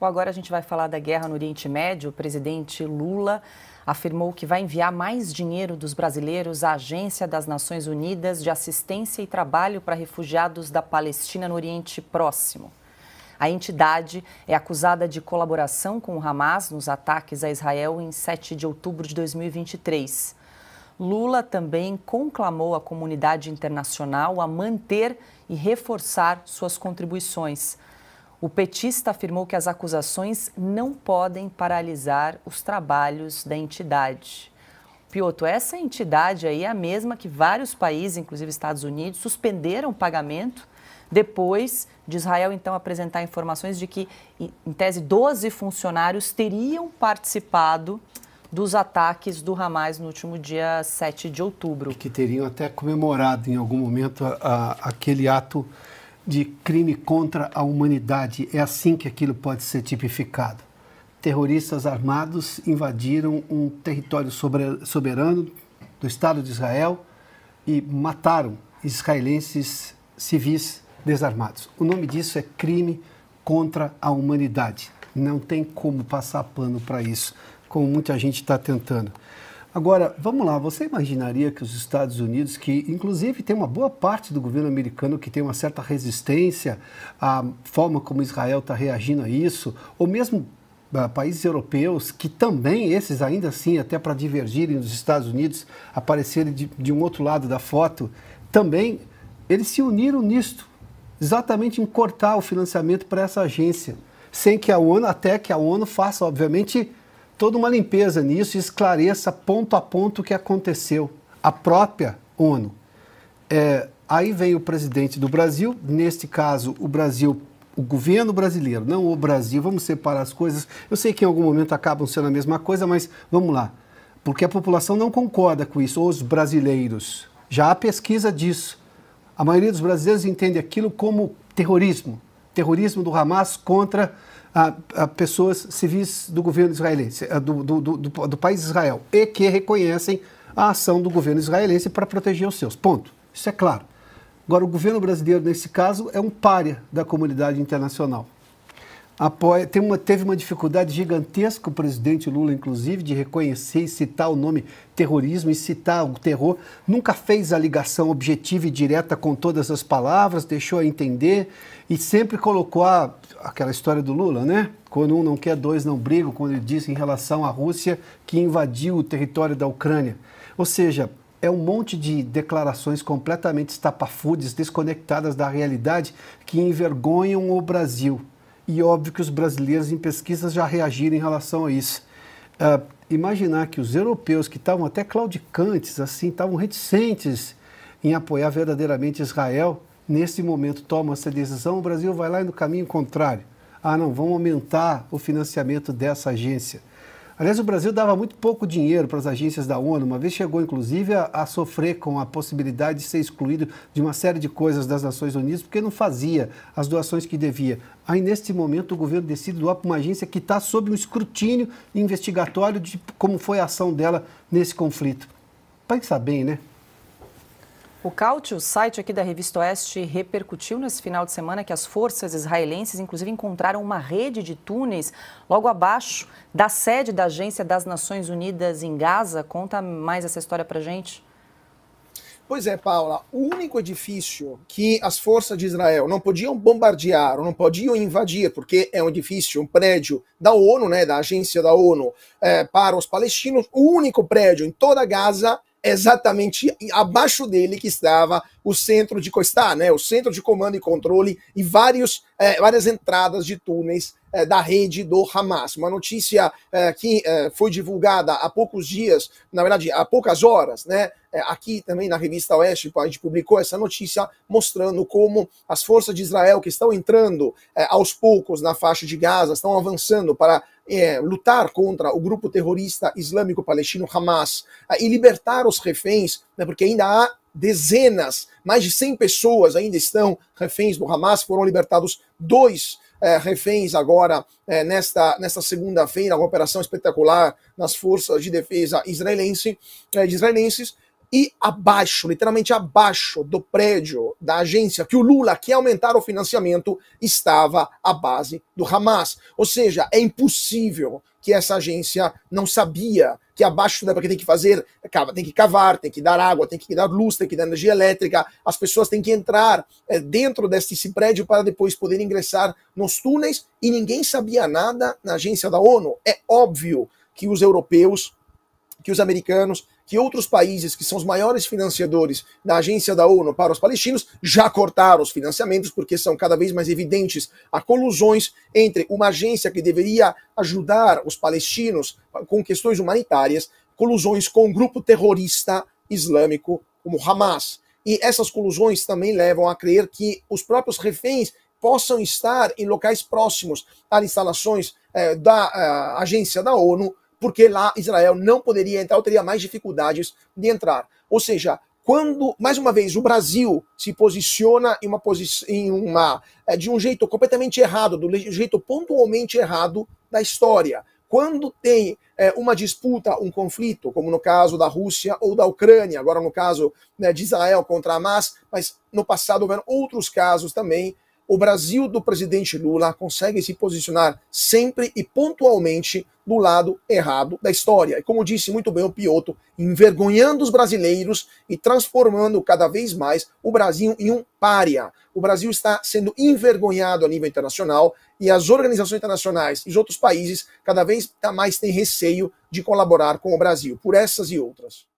Bom, agora a gente vai falar da guerra no Oriente Médio. O presidente Lula afirmou que vai enviar mais dinheiro dos brasileiros à Agência das Nações Unidas de Assistência e Trabalho para Refugiados da Palestina no Oriente Próximo. A entidade é acusada de colaboração com o Hamas nos ataques a Israel em 7 de outubro de 2023. Lula também conclamou a comunidade internacional a manter e reforçar suas contribuições. O petista afirmou que as acusações não podem paralisar os trabalhos da entidade. Pioto, essa entidade aí é a mesma que vários países, inclusive Estados Unidos, suspenderam o pagamento depois de Israel então apresentar informações de que, em tese, 12 funcionários teriam participado dos ataques do Hamas no último dia 7 de outubro. E que teriam até comemorado em algum momento a, a, aquele ato de crime contra a humanidade. É assim que aquilo pode ser tipificado. Terroristas armados invadiram um território soberano do Estado de Israel e mataram israelenses civis desarmados. O nome disso é crime contra a humanidade. Não tem como passar pano para isso, como muita gente está tentando. Agora, vamos lá, você imaginaria que os Estados Unidos, que inclusive tem uma boa parte do governo americano que tem uma certa resistência à forma como Israel está reagindo a isso, ou mesmo uh, países europeus, que também, esses ainda assim, até para divergirem dos Estados Unidos, aparecerem de, de um outro lado da foto, também eles se uniram nisto, exatamente em cortar o financiamento para essa agência, sem que a ONU, até que a ONU faça, obviamente, toda uma limpeza nisso e esclareça ponto a ponto o que aconteceu. A própria ONU. É, aí vem o presidente do Brasil, neste caso o Brasil, o governo brasileiro, não o Brasil, vamos separar as coisas. Eu sei que em algum momento acabam sendo a mesma coisa, mas vamos lá. Porque a população não concorda com isso, os brasileiros. Já há pesquisa disso. A maioria dos brasileiros entende aquilo como terrorismo terrorismo do Hamas contra a, ah, a ah, pessoas civis do governo israelense, ah, do, do, do, do país Israel, e que reconhecem a ação do governo israelense para proteger os seus. Ponto. Isso é claro. Agora, o governo brasileiro, nesse caso, é um pária da comunidade internacional apoia. Tem uma, teve uma dificuldade gigantesca, o presidente Lula, inclusive, de reconhecer e citar o nome terrorismo e citar o terror. Nunca fez a ligação objetiva e direta com todas as palavras, deixou a entender e sempre colocou a, aquela história do Lula, né? Quando um não quer, dois não brigam, quando ele disse em relação à Rússia que invadiu o território da Ucrânia. Ou seja, é um monte de declarações completamente estapafúrdias, desconectadas da realidade, que envergonham o Brasil e óbvio que os brasileiros em pesquisas já reagiram em relação a isso. Uh, imaginar que os europeus, que estavam até claudicantes, assim, estavam reticentes em apoiar verdadeiramente Israel, nesse momento toma essa decisão, o Brasil vai lá no caminho contrário. Ah, não, vamos aumentar o financiamento dessa agência. Aliás, o Brasil dava muito pouco dinheiro para as agências da ONU. Uma vez chegou, inclusive, a, a, sofrer com a possibilidade de ser excluído de uma série de coisas das Nações Unidas porque não fazia as doações que devia. Aí, neste momento, o governo decide doar para uma agência que está sob um escrutínio investigatório de como foi a ação dela nesse conflito. Pensa bem, né? O o site aqui da Revista Oeste, repercutiu nesse final de semana que as forças israelenses, inclusive, encontraram uma rede de túneis logo abaixo da sede da Agência das Nações Unidas em Gaza. Conta mais essa história para gente. Pois é, Paula, o único edifício que as forças de Israel não podiam bombardear ou não podiam invadir, porque é um edifício, um prédio da ONU, né, da agência da ONU é, para os palestinos, o único prédio em toda Gaza exatamente abaixo dele que estava o centro de Coistar, né? O centro de comando e controle e vários, é, várias entradas de túneis é, da rede do Hamas. Uma notícia é, que é, foi divulgada há poucos dias, na verdade, há poucas horas, né? É, aqui também na revista Oeste, a gente publicou essa notícia mostrando como as forças de Israel que estão entrando é, aos poucos na faixa de Gaza, estão avançando para é, lutar contra o grupo terrorista islâmico palestino Hamas ah, e libertar os reféns, né, porque ainda há dezenas, mais de 100 pessoas ainda estão reféns do Hamas, foram libertados dois eh, reféns agora eh, nesta, nesta segunda-feira, uma operação espetacular nas forças de defesa israelense, eh, israelenses e abaixo, literalmente abaixo do prédio da agência que o Lula quer aumentar o financiamento, estava a base do Hamas. Ou seja, é impossível que essa agência não sabia que abaixo da porque tem que fazer, tem que cavar, tem que dar água, tem que dar luz, tem que dar energia elétrica, as pessoas têm que entrar é, dentro desse prédio para depois poder ingressar nos túneis e ninguém sabia nada na agência da ONU. É óbvio que os europeus, que os americanos, que outros países, que são os maiores financiadores da agência da ONU para os palestinos, já cortaram os financiamentos, porque são cada vez mais evidentes as colusões entre uma agência que deveria ajudar os palestinos com questões humanitárias, colusões com um grupo terrorista islâmico como Hamas. E essas colusões também levam a crer que os próprios reféns possam estar em locais próximos às instalações eh, da eh, agência da ONU porque lá Israel não poderia entrar ou teria mais dificuldades de entrar. Ou seja, quando, mais uma vez, o Brasil se posiciona em uma posição, em uma, é, de um jeito completamente errado, do jeito pontualmente errado da história. Quando tem é, uma disputa, um conflito, como no caso da Rússia ou da Ucrânia, agora no caso né, de Israel contra Hamas, mas no passado houveram outros casos também o Brasil do presidente Lula consegue se posicionar sempre e pontualmente do lado errado da história. E como disse muito bem o Piotr, envergonhando os brasileiros e transformando cada vez mais o Brasil em um pária. O Brasil está sendo envergonhado a nível internacional e as organizações internacionais e os outros países cada vez tá mais têm receio de colaborar com o Brasil, por essas e outras.